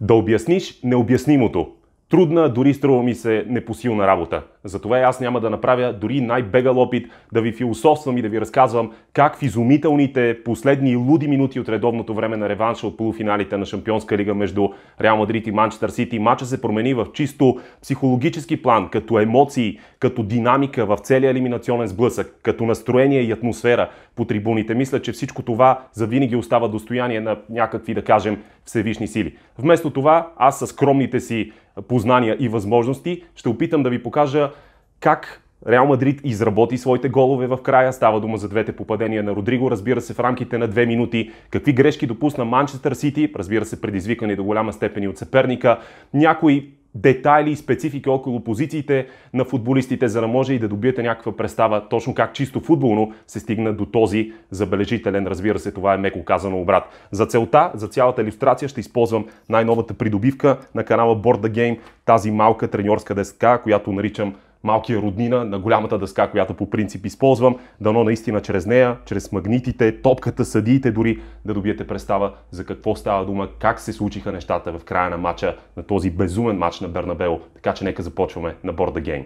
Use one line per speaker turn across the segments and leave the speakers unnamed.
Да обясниш необяснимото. Трудна, дори струва ми се непосилна работа. Затова и аз няма да направя дори най-бегал опит да ви философствам и да ви разказвам как в изумителните последни луди минути от редовното време на реванша от полуфиналите на Шампионска лига между Реал Мадрид и Манчестър Сити матча се промени в чисто психологически план, като емоции, като динамика в целия елиминационен сблъсък, като настроение и атмосфера по трибуните. Мисля, че всичко това завинаги остава достояние на някакви, да кажем, всевишни сили. Вместо това, аз с скромните си познания и възможности ще опитам да ви покажа как Реал Мадрид изработи своите голове в края. Става дума за двете попадения на Родриго, разбира се, в рамките на две минути. Какви грешки допусна Манчестър Сити, разбира се, предизвикани до голяма степен и от съперника. Някои детайли и специфики около позициите на футболистите, за да може и да добиете някаква представа точно как чисто футболно се стигна до този забележителен, разбира се, това е меко казано обрат. За целта, за цялата иллюстрация ще използвам най-новата придобивка на канала Board the Game, тази малка треньорска деска, която наричам малкия роднина на голямата дъска, която по принцип използвам. Дано наистина чрез нея, чрез магнитите, топката, съдиите дори да добиете представа за какво става дума, как се случиха нещата в края на матча, на този безумен матч на Бернабело. Така че нека започваме на борда гейм.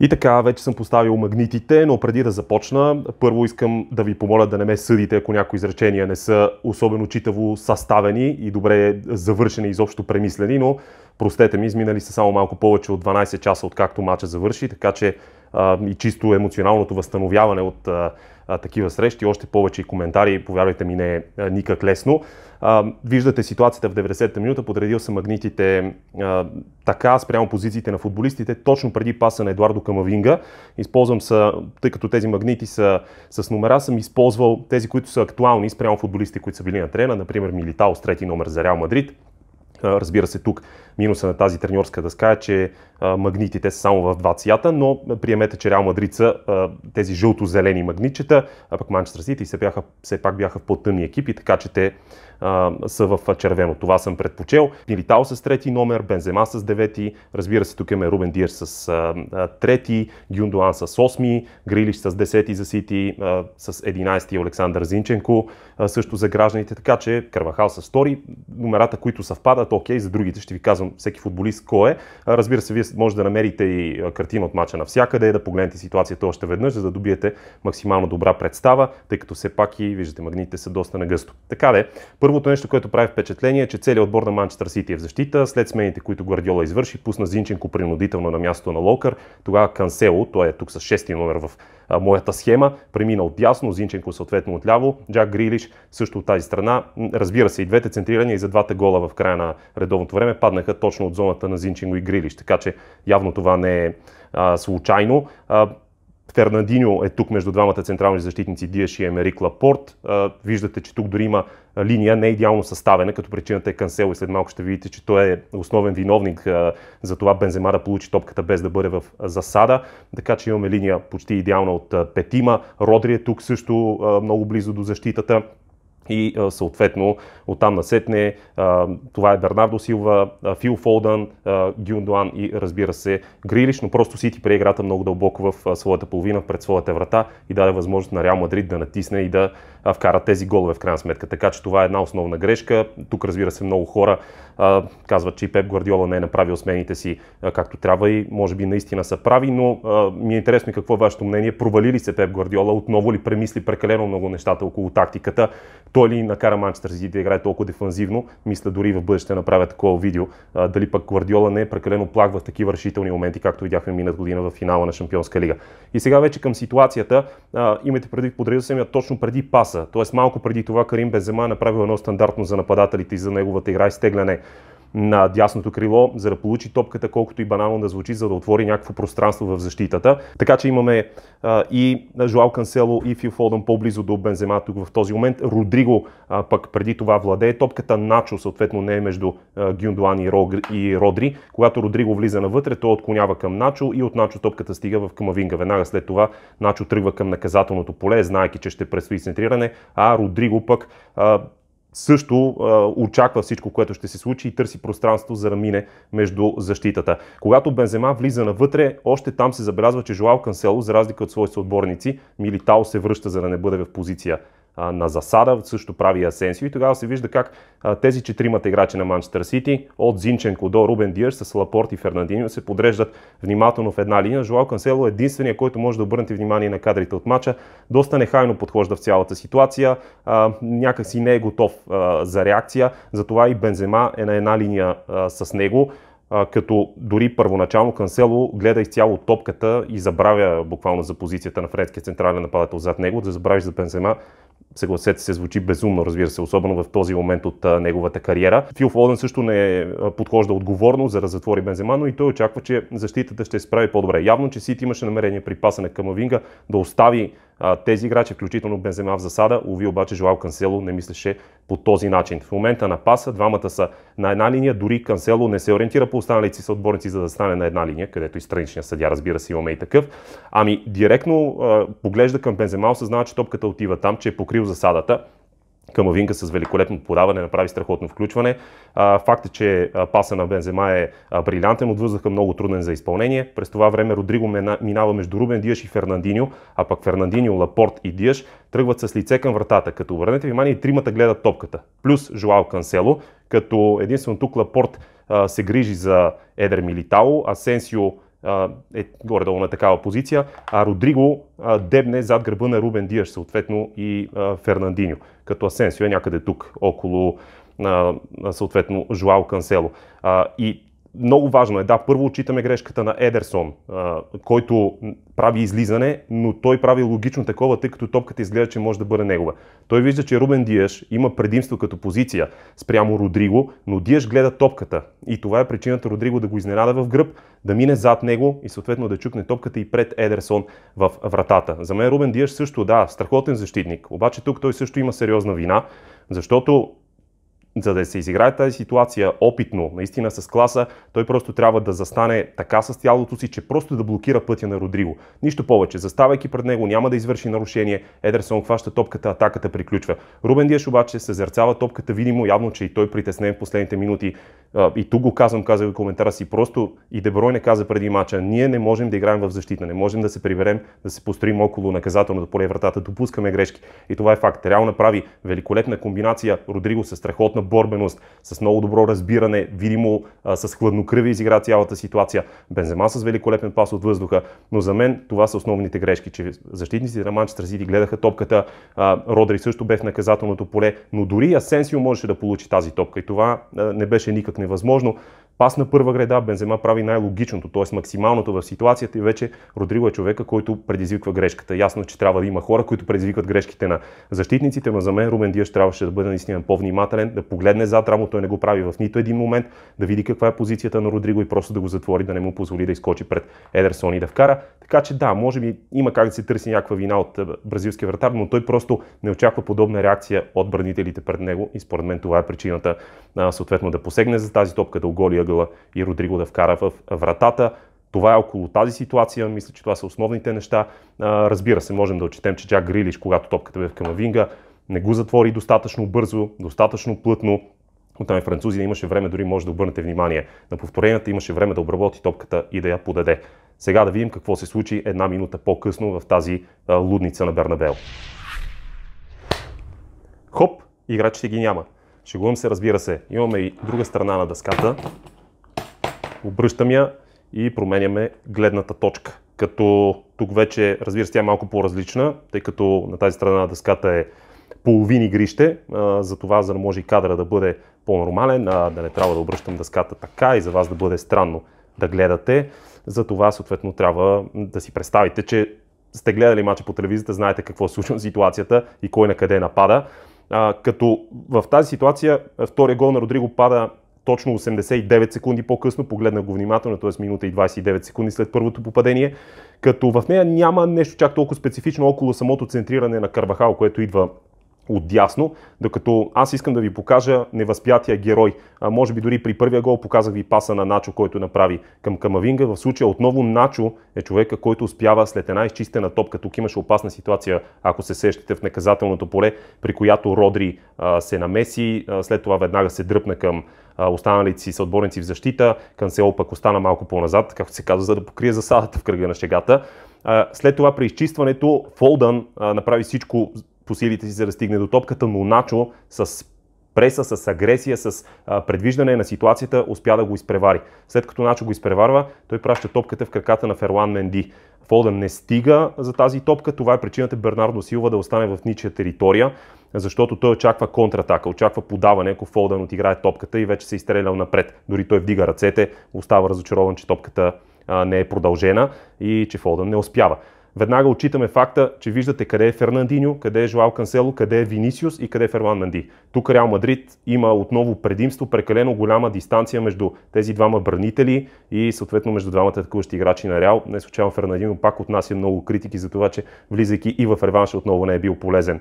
И така, вече съм поставил магнитите, но преди да започна, първо искам да ви помоля да не ме съдите, ако някои изречения не са особено читаво съставени и добре завършени, изобщо премислени, но Простете ми, изминали са само малко повече от 12 часа, откакто мача завърши, така че а, и чисто емоционалното възстановяване от а, а, такива срещи, още повече и коментари, повярвайте ми, не е а, никак лесно. А, виждате ситуацията в 90-та минута, подредил съм магнитите а, така, спрямо позициите на футболистите, точно преди паса на Едуардо Камавинга. Използвам са, тъй като тези магнити са с номера, съм използвал тези, които са актуални спрямо футболистите, които са били на трена, например Милитао с трети номер за Реал Мадрид, Разбира се, тук минуса на тази треньорска дъска е, че магнитите са само в два цвята, но приемете, че Реал Мадрид са тези жълто-зелени магнитчета, а пък Манчестър Сити все, все пак бяха в по-тъмни екипи, така че те а, са в червено. Това съм предпочел. Милитао с трети номер, Бензема с девети, разбира се, тук имаме Рубен Дир с а, трети, Гюндуан с осми, Грилиш с десети за Сити, а, с единайсти Александър Зинченко, а, също за гражданите, така че Кървахал с втори. Номерата, които съвпадат, окей, за другите ще ви казвам всеки футболист кой е. А, разбира се, вие може да намерите и картина от мача навсякъде, да погледнете ситуацията още веднъж, за да добиете максимално добра представа, тъй като все пак и, виждате, магните са доста нагъсто. Така де, Първото нещо, което прави впечатление е, че целият отбор на Манчестър Сити е в защита. След смените, които Гвардиола извърши, пусна Зинченко принудително на мястото на Локър. Тогава Кансело, той е тук с 6 номер в а, моята схема, премина от ясно, Зинченко съответно от ляво, Джак Грилиш също от тази страна. Разбира се, и двете центрирания и за двата гола в края на редовното време паднаха точно от зоната на Зинченко и Грилиш, така че явно това не е а, случайно. А, Фернандиньо е тук между двамата централни защитници Диаш и Емерик Лапорт. Виждате, че тук дори има линия не е идеално съставена, като причината е Кансел и след малко ще видите, че той е основен виновник за това Бензема да получи топката без да бъде в засада. Така че имаме линия почти идеална от петима. Родри е тук също много близо до защитата и съответно оттам насетне това е Бернардо Силва, Фил Фолдън, Гюндуан и разбира се Грилиш, но просто Сити прие играта много дълбоко в своята половина, пред своята врата и даде възможност на Реал Мадрид да натисне и да вкара тези голове в крайна сметка. Така че това е една основна грешка. Тук разбира се много хора казват, че и Пеп Гвардиола не е направил смените си както трябва и може би наистина са прави, но ми е интересно и какво е вашето мнение. Провали ли се Пеп Гвардиола? Отново ли премисли прекалено много нещата около тактиката? той ли накара Манчестър Сити да играе толкова дефанзивно, мисля дори в бъдеще направя такова видео. А, дали пък Гвардиола не е прекалено плаг в такива решителни моменти, както видяхме минат година в финала на Шампионска лига. И сега вече към ситуацията, а, имате предвид, подредил съм я точно преди паса, т.е. малко преди това Карим Безема е направил едно стандартно за нападателите и за неговата игра и изтегляне на дясното крило, за да получи топката, колкото и банално да звучи, за да отвори някакво пространство в защитата. Така че имаме а, и Жоал Кансело и Фил Фолдън по-близо до Бензема тук в този момент. Родриго а, пък преди това владее топката. Начо съответно не е между а, Гюндуан и, и Родри. Когато Родриго влиза навътре, той отклонява към Начо и от Начо топката стига в Камавинга. Веднага след това Начо тръгва към наказателното поле, знаеки, че ще предстои центриране, а Родриго пък а, също а, очаква всичко, което ще се случи и търси пространство за да мине между защитата. Когато Бензема влиза навътре, още там се забелязва, че Жоал Кансело, за разлика от своите съотборници, Милитао се връща, за да не бъде в позиция на засада, също прави Асенсио и тогава се вижда как тези четиримата играчи на Манчестър Сити, от Зинченко до Рубен Диаш с Лапорт и Фернандиньо се подреждат внимателно в една линия. Жоал Кансело е единствения, който може да обърнете внимание на кадрите от мача. Доста нехайно подхожда в цялата ситуация, а, някакси не е готов а, за реакция, затова и Бензема е на една линия а, с него като дори първоначално Кансело гледа изцяло топката и забравя буквално за позицията на френския централен нападател зад него, да забравиш за Бензема, съгласете се, звучи безумно, разбира се, особено в този момент от а, неговата кариера. Фил Фолден също не подхожда отговорно, за да затвори Бензема, но и той очаква, че защитата ще се справи по-добре. Явно, че Сити имаше намерение при пасане към Авинга да остави тези играчи, включително Бензема в засада. уви обаче Жоал Кансело не мислеше по този начин. В момента на паса двамата са на една линия, дори Кансело не се ориентира по останалите си съотборници, за да стане на една линия, където и страничния съдя, разбира се, имаме и такъв. Ами директно а, поглежда към Бензема, осъзнава, че топката отива там, че е покрил засадата Камавинка с великолепно подаване, направи страхотно включване. Факт е, че паса на Бензема е брилянтен, от въздуха много труден за изпълнение. През това време Родриго минава между Рубен Диаш и Фернандиньо, а пък Фернандиньо, Лапорт и Диаш тръгват с лице към вратата, като обърнете внимание тримата гледат топката, плюс Жоао Кансело, като единствено тук Лапорт се грижи за Едер Милитао, Асенсио е горе-долу на такава позиция, а Родриго дебне зад гърба на Рубен Диаш, съответно и Фернандиньо, като Асенсио е някъде тук, около съответно Жуал Кансело. И много важно е, да, първо отчитаме грешката на Едерсон, а, който прави излизане, но той прави логично такова, тъй като топката изглежда, че може да бъде негова. Той вижда, че Рубен Диеш има предимство като позиция спрямо Родриго, но Диеш гледа топката и това е причината Родриго да го изненада в гръб, да мине зад него и съответно да чукне топката и пред Едерсон в вратата. За мен Рубен Диеш също, да, страхотен защитник, обаче тук той също има сериозна вина, защото за да се изиграе тази ситуация опитно, наистина с класа, той просто трябва да застане така с тялото си, че просто да блокира пътя на Родриго. Нищо повече, заставайки пред него, няма да извърши нарушение. Едерсон хваща топката, атаката приключва. Рубен Диеш обаче съзерцава топката, видимо явно, че и той притеснен в последните минути. И тук го казвам, казах в коментара си, просто и Деброй не каза преди мача, ние не можем да играем в защита, не можем да се приберем, да се построим около наказателното поле вратата, допускаме грешки. И това е факт. Реално направи великолепна комбинация Родриго с страхотна борбеност, с много добро разбиране, видимо а, с хладнокръви изигра цялата ситуация. Бензема с великолепен пас от въздуха, но за мен това са основните грешки, че защитниците на Манчестър Сити гледаха топката, а, Родри също бе в наказателното поле, но дори Асенсио можеше да получи тази топка и това а, не беше никак невъзможно. Пас на първа греда Бензема прави най-логичното, т.е. максималното в ситуацията и вече Родриго е човека, който предизвиква грешката. Ясно, че трябва да има хора, които предизвикват грешките на защитниците, но за мен Румен Диаш трябваше да бъде наистина по-внимателен, да погледне зад рамо, той е, не го прави в нито един момент, да види каква е позицията на Родриго и просто да го затвори, да не му позволи да изкочи пред Едерсон и да вкара. Така че да, може би има как да се търси някаква вина от е, бразилския вратар, но той просто не очаква подобна реакция от бранителите пред него и според мен това е причината съответно да посегне за тази топка, да оголи ъгъла и Родриго да вкара в вратата. Това е около тази ситуация. Мисля, че това са основните неща. Разбира се, можем да отчетем, че Джак Грилиш, когато топката бе в Камавинга, не го затвори достатъчно бързо, достатъчно плътно. Оттам е французина имаше време, дори може да обърнете внимание. На повторенията имаше време да обработи топката и да я подаде. Сега да видим какво се случи една минута по-късно в тази лудница на Бернабел. Хоп, играчите ги няма. Шегувам се, разбира се. Имаме и друга страна на дъската обръщам я и променяме гледната точка. Като тук вече, разбира се, тя е малко по-различна, тъй като на тази страна на дъската е половин игрище, за това, за да може и кадъра да бъде по-нормален, да не трябва да обръщам дъската така и за вас да бъде странно да гледате. За това, съответно, трябва да си представите, че сте гледали мача по телевизията, знаете какво се случва ситуацията и кой на къде напада. А, като в тази ситуация втория гол на Родриго пада точно 89 секунди по-късно, погледнах го внимателно, т.е. минута и 29 секунди след първото попадение, като в нея няма нещо чак толкова специфично около самото центриране на Карвахал, което идва отдясно, докато аз искам да ви покажа невъзпятия герой. А, може би дори при първия гол показах ви паса на Начо, който направи към Камавинга. В случая отново Начо е човека, който успява след една изчистена топка. Тук имаше опасна ситуация, ако се сещате в наказателното поле, при която Родри а, се намеси, а, след това веднага се дръпна към останалите си съотборници в защита. Кансело пък остана малко по-назад, както се казва, за да покрие засадата в кръга на шегата. След това при изчистването Фолдън направи всичко по силите си, за да стигне до топката, но Начо с преса, с агресия, с а, предвиждане на ситуацията, успя да го изпревари. След като Начо го изпреварва, той праща топката в краката на Ферлан Менди. Фоден не стига за тази топка. Това е причината Бернардо Силва да остане в ничия територия, защото той очаква контратака, очаква подаване, ако Фолден отиграе топката и вече се е изстрелял напред. Дори той вдига ръцете, остава разочарован, че топката а, не е продължена и че Фолден не успява веднага отчитаме факта, че виждате къде е Фернандиньо, къде е Жоал Кансело, къде е Винисиус и къде е Ферлан Менди. Тук Реал Мадрид има отново предимство, прекалено голяма дистанция между тези двама бранители и съответно между двамата такуващи играчи на Реал. Не случайно Фернандиньо пак отнася много критики за това, че влизайки и в реванша отново не е бил полезен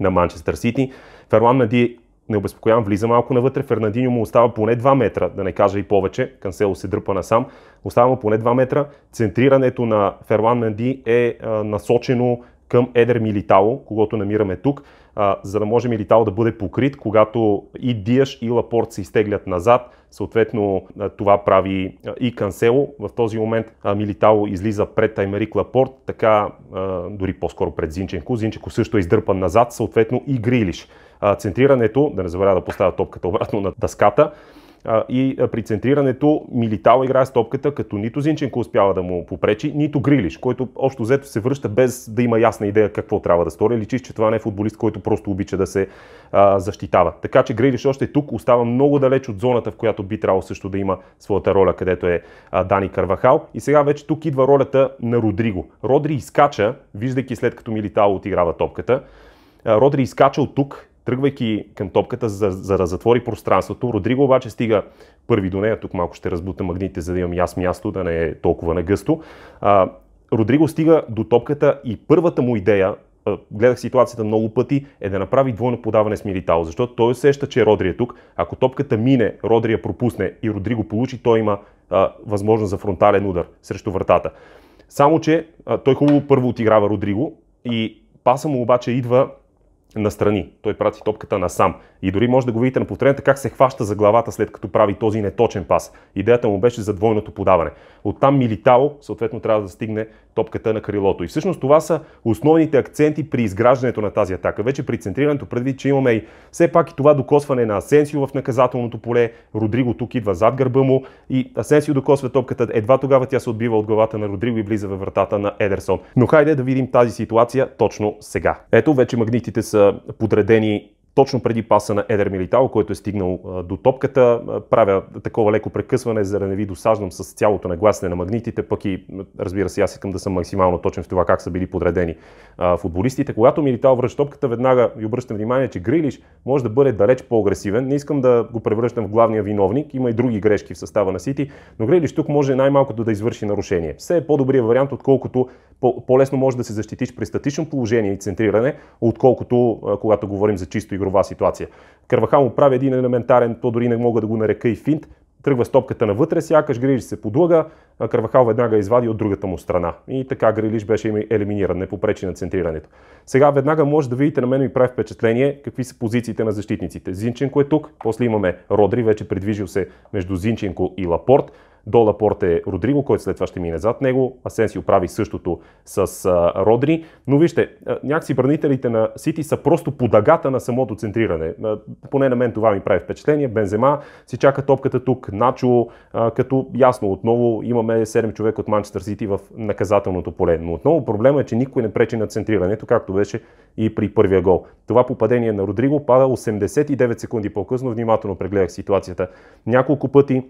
на Манчестър Сити. Ферлан Менди не обезпокоявам, влиза малко навътре, Фернандиньо му остава поне 2 метра, да не кажа и повече, Кансело се дръпа насам, остава му поне 2 метра, центрирането на Ферлан Менди е а, насочено към Едер Милитао, когато намираме тук, а, за да може Милитао да бъде покрит, когато и Диаш и Лапорт се изтеглят назад, съответно а, това прави а, и Кансело. В този момент а, Милитао излиза пред Таймерик Лапорт, така а, дори по-скоро пред Зинченко. Зинченко също е издърпан назад, съответно и Грилиш центрирането, да не забравя да поставя топката обратно на дъската, и при центрирането Милитал играе с топката, като нито Зинченко успява да му попречи, нито Грилиш, който общо взето се връща без да има ясна идея какво трябва да стори. Личиш, че това не е футболист, който просто обича да се а, защитава. Така че Грилиш още тук остава много далеч от зоната, в която би трябвало също да има своята роля, където е а, Дани Карвахал. И сега вече тук идва ролята на Родриго. Родри изкача, виждайки след като Милитал отиграва топката. Родри изкача от тук тръгвайки към топката, за, за да затвори пространството. Родриго обаче стига първи до нея, тук малко ще разбута магните, за да имам ясно място, да не е толкова нагъсто. А, Родриго стига до топката и първата му идея, гледах ситуацията много пъти, е да направи двойно подаване с Милитао, защото той усеща, че Родри е тук. Ако топката мине, Родри я пропусне и Родриго получи, той има а, възможност за фронтален удар срещу вратата. Само, че а, той хубаво първо отиграва Родриго и паса му обаче идва настрани. Той прати топката насам. И дори може да го видите на повторенията как се хваща за главата след като прави този неточен пас. Идеята му беше за двойното подаване. Оттам Милитао съответно трябва да стигне топката на крилото. И всъщност това са основните акценти при изграждането на тази атака. Вече при центрирането, преди че имаме и все пак и това докосване на Асенсио в наказателното поле, Родриго тук идва зад гърба му и Асенсио докосва топката. Едва тогава тя се отбива от главата на Родриго и влиза във вратата на Едерсон. Но хайде да видим тази ситуация точно сега. Ето вече магнитите са подредени точно преди паса на Едер Милитао, който е стигнал до топката. Правя такова леко прекъсване, за да не ви досаждам с цялото нагласене на магнитите, пък и разбира се, аз искам да съм максимално точен в това как са били подредени футболистите. Когато Милитао връща топката, веднага ви обръщам внимание, че Грилиш може да бъде далеч по-агресивен. Не искам да го превръщам в главния виновник, има и други грешки в състава на Сити, но Грилиш тук може най-малкото да извърши нарушение. Все е по-добрият вариант, отколкото по-лесно може да се защитиш при статично положение и центриране, отколкото когато говорим за чисто игрова ситуация. Кървахал му прави един елементарен, то дори не мога да го нарека и финт, тръгва стопката навътре, сякаш Грилиш се подлага, а Кървахал веднага извади от другата му страна. И така Грилиш беше елиминиран, не попречи на центрирането. Сега веднага може да видите, на мен ми прави впечатление какви са позициите на защитниците. Зинченко е тук, после имаме Родри, вече придвижил се между Зинченко и Лапорт. До Лапорт е Родриго, който след това ще мине зад него. Асенсио прави същото с а, Родри. Но вижте, а, някакси бранителите на Сити са просто подагата на самото центриране. А, поне на мен това ми прави впечатление. Бензема си чака топката тук, Начо, а, като ясно отново имаме 7 човек от Манчестър Сити в наказателното поле. Но отново проблема е, че никой не пречи на центрирането, както беше и при първия гол. Това попадение на Родриго пада 89 секунди по-късно. Внимателно прегледах ситуацията няколко пъти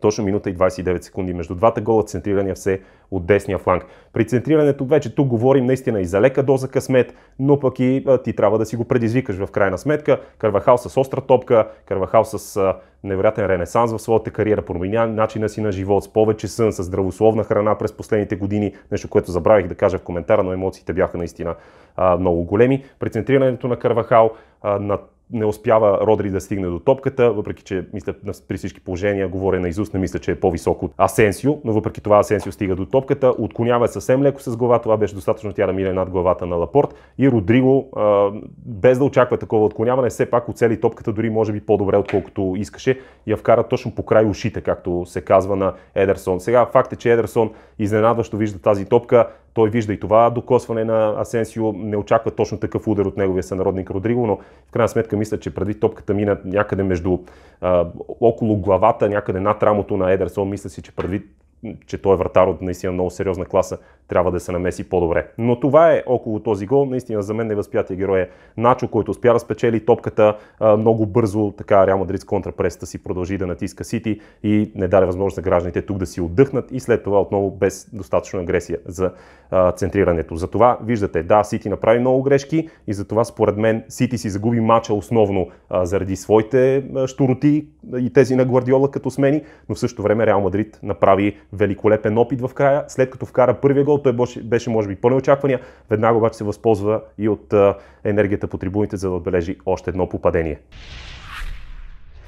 точно минута и 29 секунди между двата гола, центрирания все от десния фланг. При центрирането вече тук говорим наистина и за лека доза късмет, но пък и а, ти трябва да си го предизвикаш в крайна сметка. Кървахал с остра топка, Кървахал с а, невероятен ренесанс в своята кариера, променя начина си на живот, с повече сън, с здравословна храна през последните години, нещо, което забравих да кажа в коментара, но емоциите бяха наистина а, много големи. При центрирането на Кървахал а, на не успява Родри да стигне до топката, въпреки че мисля, при всички положения, говоря на Изуст, не мисля, че е по-висок от Асенсио, но въпреки това Асенсио стига до топката, отклонява съвсем леко с глава, това беше достатъчно тя да мине над главата на Лапорт и Родриго, без да очаква такова отклоняване, все пак оцели топката дори може би по-добре, отколкото искаше, я вкара точно по край ушите, както се казва на Едерсон. Сега факт е, че Едерсон изненадващо вижда тази топка, той вижда и това докосване на Асенсио, не очаква точно такъв удар от неговия сънародник Родриго, но в крайна сметка мисля, че преди топката мина някъде между а, около главата, някъде над рамото на Едерсон, мисля си, че преди че той е вратар от наистина много сериозна класа, трябва да се намеси по-добре. Но това е около този гол. Наистина за мен невъзпятия герой е Начо, който успя да спечели топката много бързо. Така Реал Мадрид с контрапресата си продължи да натиска Сити и не даде възможност на гражданите тук да си отдъхнат и след това отново без достатъчно агресия за центрирането. центрирането. Затова виждате, да, Сити направи много грешки и затова според мен Сити си загуби мача основно заради своите а, штороти и тези на Гвардиола като смени, но в същото време Реал Мадрид направи великолепен опит в края, след като вкара първия гол той беше, беше може би пълен очаквания, веднага обаче се възползва и от енергията по трибуните, за да отбележи още едно попадение.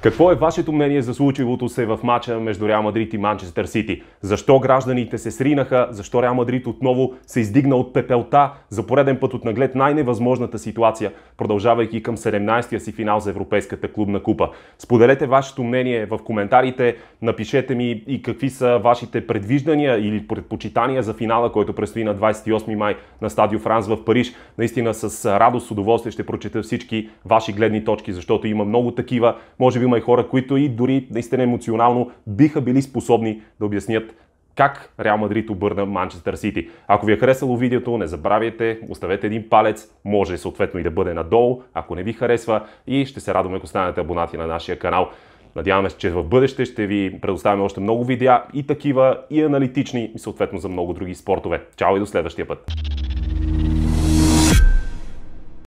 Какво е вашето мнение за случилото се в мача между Реал Мадрид и Манчестър Сити? Защо гражданите се сринаха? Защо Реал Мадрид отново се издигна от пепелта? За пореден път от наглед най-невъзможната ситуация, продължавайки към 17-я си финал за Европейската клубна купа. Споделете вашето мнение в коментарите, напишете ми и какви са вашите предвиждания или предпочитания за финала, който предстои на 28 май на Стадио Франс в Париж. Наистина с радост, с удоволствие ще прочета всички ваши гледни точки, защото има много такива. Може би филма и хора, които и дори наистина емоционално биха били способни да обяснят как Реал Мадрид обърна Манчестър Сити. Ако ви е харесало видеото, не забравяйте, оставете един палец, може съответно и да бъде надолу, ако не ви харесва и ще се радваме, ако станете абонати на нашия канал. Надяваме се, че в бъдеще ще ви предоставяме още много видеа и такива, и аналитични, и съответно за много други спортове. Чао и до следващия път!